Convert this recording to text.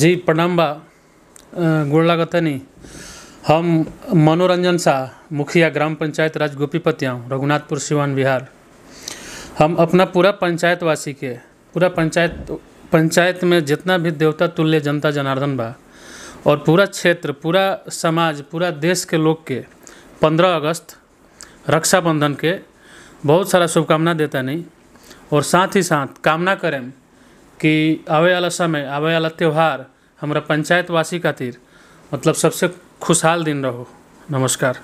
जी प्रणाम बा गोड़ लागतनी हम मनोरंजन शाह मुखिया ग्राम पंचायत राज गोपीपतियाँ रघुनाथपुर सिवान बिहार हम अपना पूरा पंचायतवासी के पूरा पंचायत पंचायत में जितना भी देवता तुल्य जनता जनार्दन बा और पूरा क्षेत्र पूरा समाज पूरा देश के लोग के पंद्रह अगस्त रक्षाबंधन के बहुत सारा शुभकामना देता नहीं और साथ ही साथ कामना करें कि आवे वाला समय आवे वाला त्यौहार हमारा पंचायतवासी खातिर मतलब सबसे खुशहाल दिन रहो नमस्कार